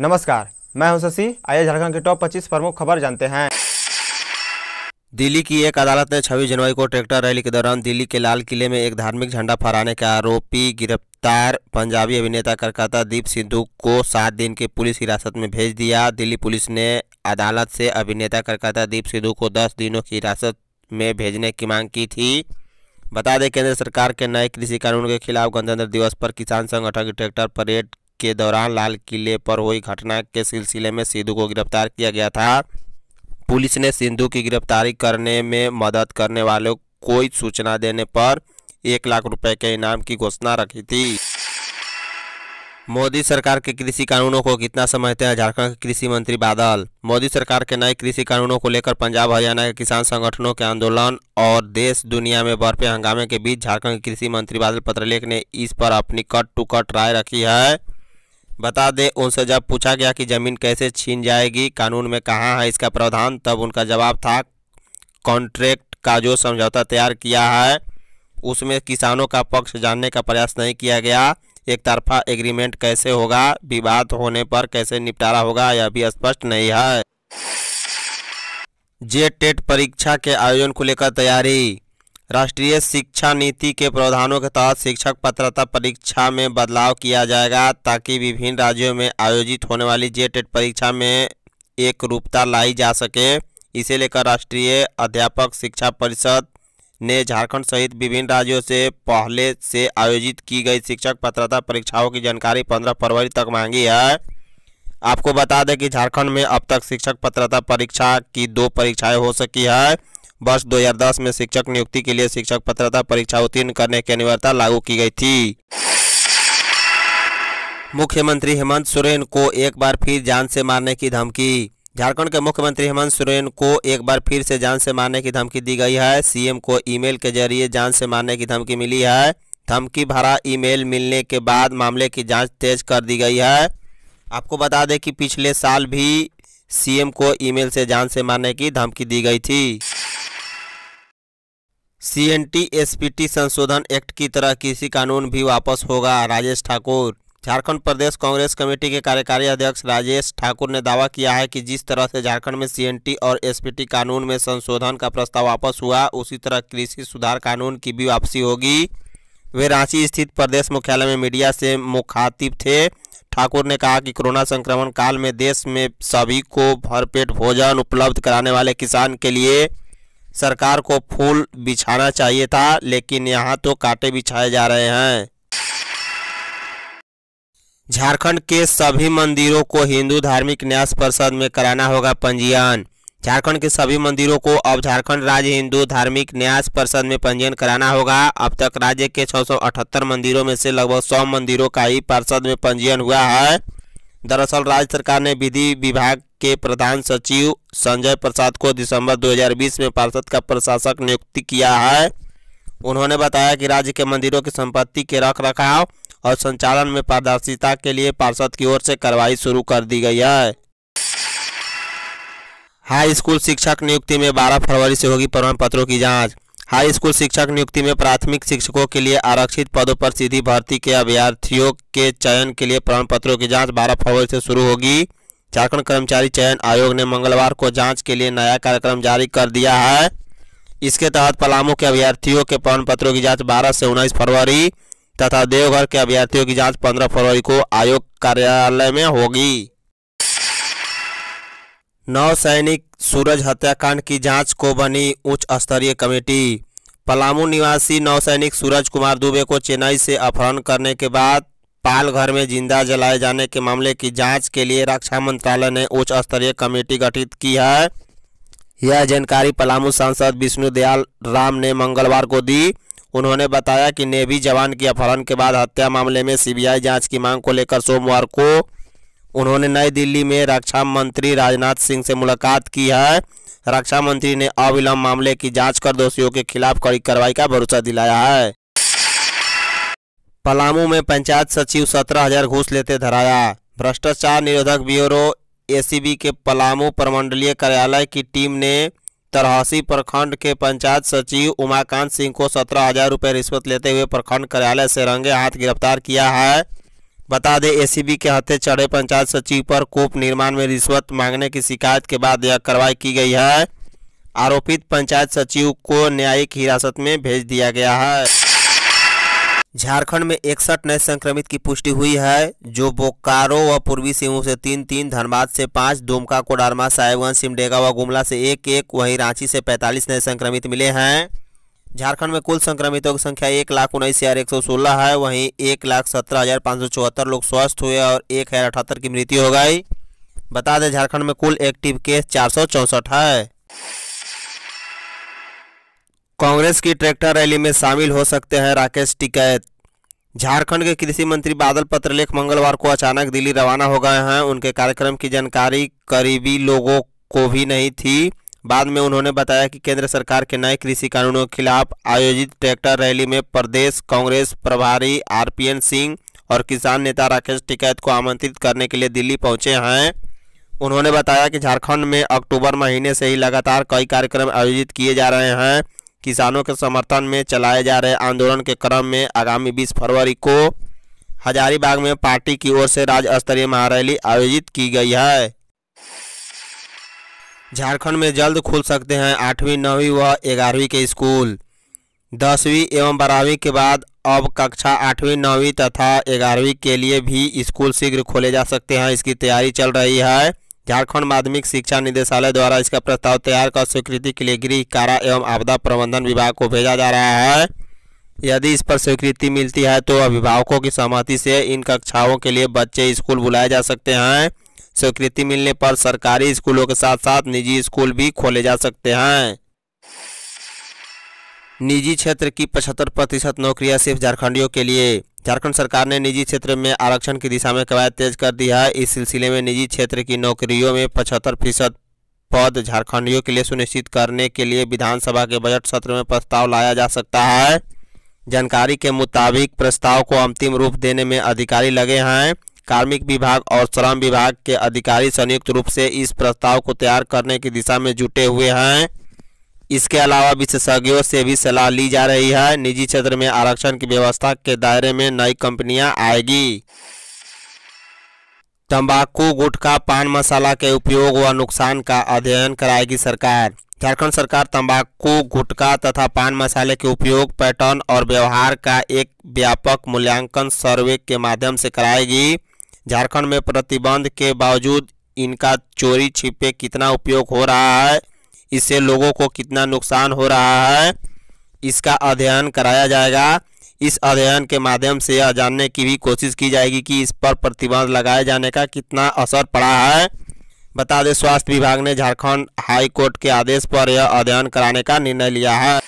नमस्कार मैं हूं शशि आइए झारखंड के टॉप 25 प्रमुख खबर जानते हैं दिल्ली की एक अदालत ने 26 जनवरी को ट्रैक्टर रैली के दौरान दिल्ली के लाल किले में एक धार्मिक झंडा फहराने के आरोपी गिरफ्तार पंजाबी अभिनेता करकाता दीप सिद्धू को सात दिन के पुलिस हिरासत में भेज दिया दिल्ली पुलिस ने अदालत से अभिनेता कलकाता दीप सिद्धू को दस दिनों की हिरासत में भेजने की मांग की थी बता दें केंद्र सरकार के नए कृषि कानून के खिलाफ गणतंत्र दिवस पर किसान संगठन की ट्रैक्टर परेड के दौरान लाल किले पर हुई घटना के सिलसिले में सिद्धू को गिरफ्तार किया गया था पुलिस ने सिंधु की गिरफ्तारी करने में मदद करने वालों कोई सूचना देने पर एक लाख रुपए के इनाम की घोषणा रखी थी मोदी सरकार के कृषि कानूनों को कितना समझते हैं झारखंड के कृषि मंत्री बादल मोदी सरकार के नए कृषि कानूनों को लेकर पंजाब हरियाणा के किसान संगठनों के आंदोलन और देश दुनिया में बढ़ते हंगामे के बीच झारखंड के कृषि मंत्री बादल पत्रलेख ने इस पर अपनी कट टू कट राय रखी है बता दें उनसे जब पूछा गया कि ज़मीन कैसे छीन जाएगी कानून में कहाँ है इसका प्रावधान तब उनका जवाब था कॉन्ट्रैक्ट का जो समझौता तैयार किया है उसमें किसानों का पक्ष जानने का प्रयास नहीं किया गया एक तरफा एग्रीमेंट कैसे होगा विवाद होने पर कैसे निपटारा होगा यह भी स्पष्ट नहीं है जे टेट परीक्षा के आयोजन को लेकर तैयारी राष्ट्रीय शिक्षा नीति के प्रावधानों के तहत शिक्षक पात्रता परीक्षा में बदलाव किया जाएगा ताकि विभिन्न राज्यों में आयोजित होने वाली जे टेट परीक्षा में एक रूपता लाई जा सके इसे लेकर राष्ट्रीय अध्यापक शिक्षा परिषद ने झारखंड सहित विभिन्न राज्यों से पहले से आयोजित की गई शिक्षक पात्रता परीक्षाओं की जानकारी पंद्रह फरवरी तक मांगी है आपको बता दें कि झारखंड में अब तक शिक्षक पात्रता परीक्षा की दो परीक्षाएँ हो सकी है वर्ष 2010 में शिक्षक नियुक्ति के लिए शिक्षक पत्रता परीक्षा उत्तीर्ण करने की अनिवार्यता लागू की गई थी मुख्यमंत्री हेमंत सोरेन को एक बार फिर जान से मारने की धमकी झारखंड के मुख्यमंत्री हेमंत सोरेन को एक बार फिर से जान से मारने की धमकी दी गई है सीएम को ईमेल के जरिए जान से मारने की धमकी मिली है धमकी भरा ईमेल मिलने के बाद मामले की जांच तेज कर दी गई है आपको बता दें कि पिछले साल भी सीएम को ईमेल से जान से मारने की धमकी दी गई थी एसपीटी संशोधन एक्ट की तरह कृषि कानून भी वापस होगा राजेश ठाकुर झारखंड प्रदेश कांग्रेस कमेटी के कार्यकारी अध्यक्ष राजेश ठाकुर ने दावा किया है कि जिस तरह से झारखंड में सीएनटी और एसपीटी कानून में संशोधन का प्रस्ताव वापस हुआ उसी तरह कृषि सुधार कानून की भी वापसी होगी वे रांची स्थित प्रदेश मुख्यालय में मीडिया से मुखातिब थे ठाकुर ने कहा कि कोरोना संक्रमण काल में देश में सभी को भरपेट भोजन उपलब्ध कराने वाले किसान के लिए सरकार को फूल बिछाना चाहिए था लेकिन यहाँ तो कांटे बिछाए जा रहे हैं झारखंड के सभी मंदिरों को हिंदू धार्मिक न्यास परिषद में कराना होगा पंजीयन झारखंड के सभी मंदिरों को अब झारखंड राज्य हिंदू धार्मिक न्यास परिषद में पंजीयन कराना होगा अब तक राज्य के 678 मंदिरों में से लगभग 100 मंदिरों का ही परिषद में पंजीयन हुआ है दरअसल राज्य सरकार ने विधि विभाग के प्रधान सचिव संजय प्रसाद को दिसंबर 2020 में पार्षद का प्रशासक नियुक्ति किया है उन्होंने बताया कि राज्य के मंदिरों की संपत्ति के रख रखाव और संचालन में पारदर्शिता के लिए पार्षद की ओर से कार्रवाई शुरू कर दी गई है हाई स्कूल शिक्षक नियुक्ति में 12 फरवरी से होगी प्रमाण पत्रों की जांच हाई स्कूल शिक्षक नियुक्ति में प्राथमिक शिक्षकों के लिए आरक्षित पदों पर सीधी भर्ती के अभ्यर्थियों के चयन के लिए प्रमाण पत्रों की जांच 12 फरवरी से शुरू होगी झारखंड कर्मचारी चयन आयोग ने मंगलवार को जांच के लिए नया कार्यक्रम जारी कर दिया है इसके तहत पलामू के अभ्यर्थियों के प्रमाण पत्रों की जाँच बारह से उन्नीस फरवरी तथा देवघर के अभ्यर्थियों की जाँच पंद्रह फरवरी को आयोग कार्यालय में होगी नौ सैनिक सूरज हत्याकांड की जांच को बनी उच्च स्तरीय कमेटी पलामू निवासी नौसैनिक सूरज कुमार दुबे को चेन्नई से अपहरण करने के बाद पाल घर में जिंदा जलाए जाने के मामले की जांच के लिए रक्षा मंत्रालय ने उच्च स्तरीय कमेटी गठित की है यह जानकारी पलामू सांसद विष्णु दयाल राम ने मंगलवार को दी उन्होंने बताया कि नेवी जवान की अपहरण के बाद हत्या मामले में सीबीआई जांच की मांग को लेकर सोमवार को उन्होंने नई दिल्ली में रक्षा मंत्री राजनाथ सिंह से मुलाकात की है रक्षा मंत्री ने अविलंब मामले की जांच कर दोषियों के खिलाफ कड़ी कार्रवाई का भरोसा दिलाया है पलामू में पंचायत सचिव सत्रह हजार घूस लेते धराया भ्रष्टाचार निरोधक ब्यूरो एसीबी के पलामू प्रमंडलीय कार्यालय की टीम ने तरहसी प्रखंड के पंचायत सचिव उमाकांत सिंह को सत्रह हजार रुपये रिश्वत लेते हुए प्रखंड कार्यालय से रंगे हाथ गिरफ्तार किया है बता दें एसीबी के हत्थे चढ़े पंचायत सचिव पर कोप निर्माण में रिश्वत मांगने की शिकायत के बाद यह कार्रवाई की गई है आरोपित पंचायत सचिव को न्यायिक हिरासत में भेज दिया गया है झारखंड में इकसठ नए संक्रमित की पुष्टि हुई है जो बोकारो व पूर्वी सिंह से तीन तीन धनबाद से पाँच दुमका कोडारमा साहेबगंज सिमडेगा व गुमला से एक एक वहीं रांची से पैंतालीस नए संक्रमित मिले हैं झारखंड में कुल संक्रमितों की संख्या एक लाख उन्नीस हजार एक सौ सोलह है वहीं एक लाख सत्रह हजार पाँच सौ चौहत्तर लोग स्वस्थ हुए और एक हजार अठहत्तर की मृत्यु हो गई बता दें झारखंड में कुल एक्टिव केस चार सौ चौंसठ है कांग्रेस की ट्रैक्टर रैली में शामिल हो सकते हैं राकेश टिकैत झारखंड के कृषि मंत्री बादल पत्रलेख मंगलवार को अचानक दिल्ली रवाना हो गए हैं उनके कार्यक्रम की जानकारी करीबी लोगों को भी नहीं थी बाद में उन्होंने बताया कि केंद्र सरकार के नए कृषि कानूनों के खिलाफ आयोजित ट्रैक्टर रैली में प्रदेश कांग्रेस प्रभारी आरपीएन सिंह और किसान नेता राकेश टिकैत को आमंत्रित करने के लिए दिल्ली पहुंचे हैं उन्होंने बताया कि झारखंड में अक्टूबर महीने से ही लगातार कई कार्यक्रम आयोजित किए जा रहे हैं किसानों के समर्थन में चलाए जा रहे आंदोलन के क्रम में आगामी 20 फरवरी को हजारीबाग में पार्टी की ओर से राज्य स्तरीय महारैली आयोजित की गई है झारखंड में जल्द खुल सकते हैं आठवीं नौवीं व ग्यारहवीं के स्कूल दसवीं एवं बारहवीं के बाद अब कक्षा आठवीं नौवीं तथा ग्यारहवीं के लिए भी स्कूल शीघ्र खोले जा सकते हैं इसकी तैयारी चल रही है झारखंड माध्यमिक शिक्षा निदेशालय द्वारा इसका प्रस्ताव तैयार कर स्वीकृति के लिए गृह कारा एवं आपदा प्रबंधन विभाग को भेजा जा रहा है यदि इस पर स्वीकृति मिलती है तो अभिभावकों की सहमति से इन कक्षाओं के लिए बच्चे स्कूल बुलाए जा सकते हैं स्वीकृति मिलने पर सरकारी स्कूलों के साथ साथ निजी स्कूल भी खोले जा सकते हैं निजी क्षेत्र की पचहत्तर प्रतिशत नौकरियां सिर्फ झारखंडियों के लिए झारखंड सरकार ने निजी क्षेत्र में आरक्षण की दिशा में कवायद तेज कर दी है इस सिलसिले में निजी क्षेत्र की नौकरियों में पचहत्तर फीसद पद झारखंडियों के लिए सुनिश्चित करने के लिए विधानसभा के बजट सत्र में प्रस्ताव लाया जा सकता है जानकारी के मुताबिक प्रस्ताव को अंतिम रूप देने में अधिकारी लगे हैं कार्मिक विभाग और श्रम विभाग के अधिकारी संयुक्त रूप से इस प्रस्ताव को तैयार करने की दिशा में जुटे हुए हैं इसके अलावा विशेषज्ञों से भी सलाह ली जा रही है निजी क्षेत्र में आरक्षण की व्यवस्था के दायरे में नई कंपनियां आएगी तंबाकू गुटखा पान मसाला के उपयोग व नुकसान का अध्ययन कराएगी सरकार झारखंड सरकार तंबाकू गुटखा तथा पान मसाले के उपयोग पैटर्न और व्यवहार का एक व्यापक मूल्यांकन सर्वे के माध्यम से कराएगी झारखंड में प्रतिबंध के बावजूद इनका चोरी छिपे कितना उपयोग हो रहा है इससे लोगों को कितना नुकसान हो रहा है इसका अध्ययन कराया जाएगा इस अध्ययन के माध्यम से यह जानने की भी कोशिश की जाएगी कि इस पर प्रतिबंध लगाए जाने का कितना असर पड़ा है बता दें स्वास्थ्य विभाग ने झारखंड हाई कोर्ट के आदेश पर यह अध्ययन कराने का निर्णय लिया है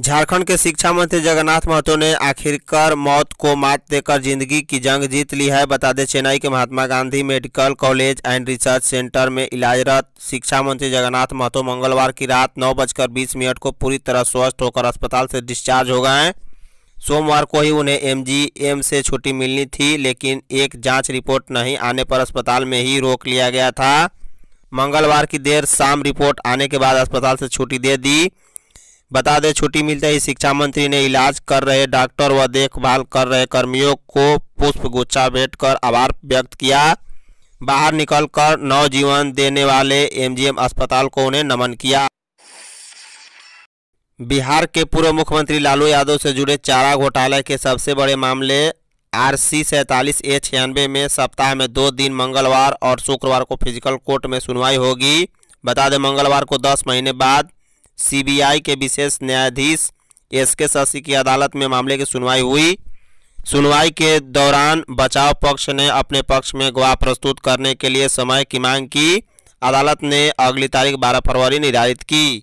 झारखंड के शिक्षा मंत्री जगन्नाथ महतो ने आखिरकार मौत को मात देकर जिंदगी की जंग जीत ली है बता दें चेन्नई के Mahatma Gandhi medical college and research centre में इलाजरत शिक्षा मंत्री जगन्नाथ महतो मंगलवार की रात नौ बजकर बीस मिनट को पूरी तरह स्वस्थ होकर अस्पताल से डिस्चार्ज हो गए हैं सोमवार को ही उन्हें एम से छुट्टी मिलनी थी लेकिन एक जाँच रिपोर्ट नहीं आने पर अस्पताल में ही रोक लिया गया था मंगलवार की देर शाम रिपोर्ट आने के बाद अस्पताल से छुट्टी दे दी बता दें छुट्टी मिलते ही शिक्षा मंत्री ने इलाज कर रहे डॉक्टर व देखभाल कर रहे कर्मियों को पुष्प गुच्छा भेंट कर आभार व्यक्त किया बाहर निकलकर नवजीवन देने वाले एमजीएम अस्पताल को उन्हें नमन किया बिहार के पूर्व मुख्यमंत्री लालू यादव से जुड़े चारा घोटाले के सबसे बड़े मामले आर सी सैतालीस ए छियानवे में सप्ताह में दो दिन मंगलवार और शुक्रवार को फिजिकल कोर्ट में सुनवाई होगी बता दें मंगलवार को 10 महीने बाद सीबीआई के विशेष न्यायाधीश एस के शशि की अदालत में मामले की सुनवाई हुई सुनवाई के दौरान बचाव पक्ष ने अपने पक्ष में गवाह प्रस्तुत करने के लिए समय की मांग की अदालत ने अगली तारीख 12 फरवरी निर्धारित की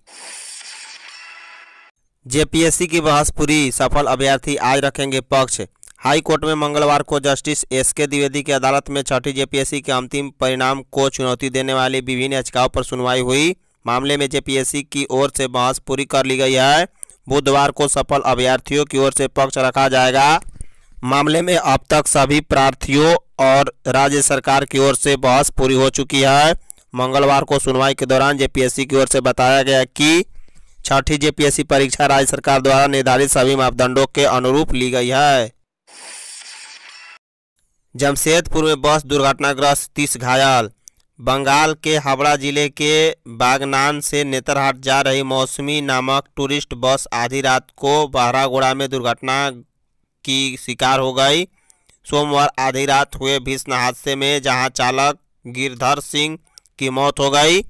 जेपीएससी की बहस पूरी सफल अभ्यर्थी आज रखेंगे पक्ष हाई कोर्ट में मंगलवार को जस्टिस एस के द्विवेदी की अदालत में छठी जेपीएससी के अंतिम परिणाम को चुनौती देने वाली विभिन्न याचिकाओं पर सुनवाई हुई मामले में जेपीएससी की ओर से बहस पूरी कर ली गई है बुधवार को सफल अभ्यर्थियों की ओर से पक्ष रखा जाएगा मामले में अब तक सभी प्रार्थियों और राज्य सरकार की ओर से बहस पूरी हो चुकी है मंगलवार को सुनवाई के दौरान जेपीएससी की ओर से बताया गया कि छठी जेपीएससी परीक्षा राज्य सरकार द्वारा निर्धारित सभी मापदंडों के अनुरूप ली गई है जमशेदपुर में बस दुर्घटनाग्रस्त तीस घायल बंगाल के हावड़ा जिले के बागनान से नेतरहाट जा रही मौसमी नामक टूरिस्ट बस आधी रात को बहरागोड़ा में दुर्घटना की शिकार हो गई सोमवार आधी रात हुए भीषण हादसे में जहां चालक गिरधर सिंह की मौत हो गई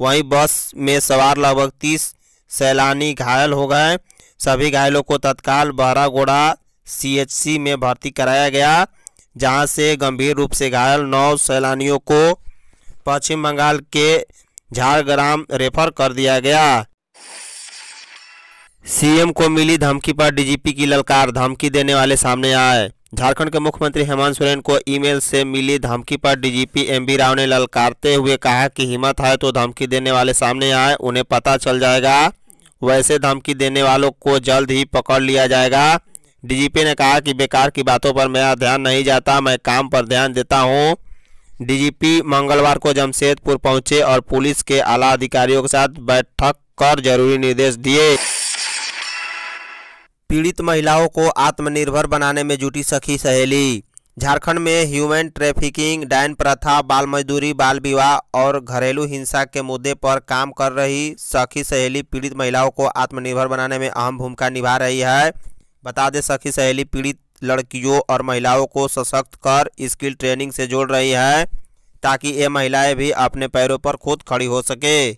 वहीं बस में सवार लगभग तीस सैलानी घायल हो गए सभी घायलों को तत्काल बहरागोड़ा सीएचसी में भर्ती कराया गया जहां से गंभीर रूप से घायल नौ सैलानियों को पश्चिम बंगाल के झारग्राम रेफर कर दिया गया सीएम को मिली धमकी पर डीजीपी की ललकार धमकी देने वाले सामने आए झारखंड के मुख्यमंत्री हेमंत सोरेन को ईमेल से मिली धमकी पर डीजीपी एमबी राव ने ललकारते हुए कहा कि हिम्मत है तो धमकी देने वाले सामने आए उन्हें पता चल जाएगा वैसे धमकी देने वालों को जल्द ही पकड़ लिया जाएगा डीजीपी ने कहा कि बेकार की बातों पर मेरा ध्यान नहीं जाता मैं काम पर ध्यान देता हूँ डीजीपी मंगलवार को जमशेदपुर पहुंचे और पुलिस के आला अधिकारियों के साथ बैठक कर जरूरी निर्देश दिए पीड़ित महिलाओं को आत्मनिर्भर बनाने में जुटी सखी सहेली झारखंड में ह्यूमन ट्रैफिकिंग डायन प्रथा बाल मजदूरी बाल विवाह और घरेलू हिंसा के मुद्दे पर काम कर रही सखी सहेली पीड़ित महिलाओं को आत्मनिर्भर बनाने में अहम भूमिका निभा रही है बता दें सखी सहेली पीड़ित लड़कियों और महिलाओं को सशक्त कर स्किल ट्रेनिंग से जोड़ रही है ताकि ये महिलाएं भी अपने पैरों पर खुद खड़ी हो सके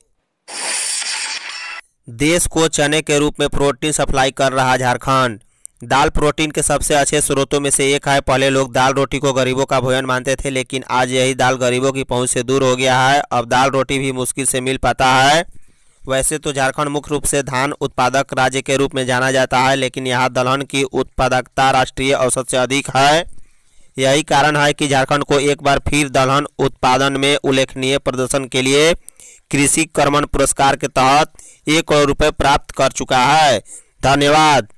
देश को चने के रूप में प्रोटीन सप्लाई कर रहा झारखंड दाल प्रोटीन के सबसे अच्छे स्रोतों में से एक है पहले लोग दाल रोटी को गरीबों का भोजन मानते थे लेकिन आज यही दाल गरीबों की पहुंच से दूर हो गया है अब दाल रोटी भी मुश्किल से मिल पाता है वैसे तो झारखंड मुख्य रूप से धान उत्पादक राज्य के रूप में जाना जाता है लेकिन यहाँ दलहन की उत्पादकता राष्ट्रीय औसत से अधिक है यही कारण है कि झारखंड को एक बार फिर दलहन उत्पादन में उल्लेखनीय प्रदर्शन के लिए कृषि कर्मण पुरस्कार के तहत एक करोड़ रुपये प्राप्त कर चुका है धन्यवाद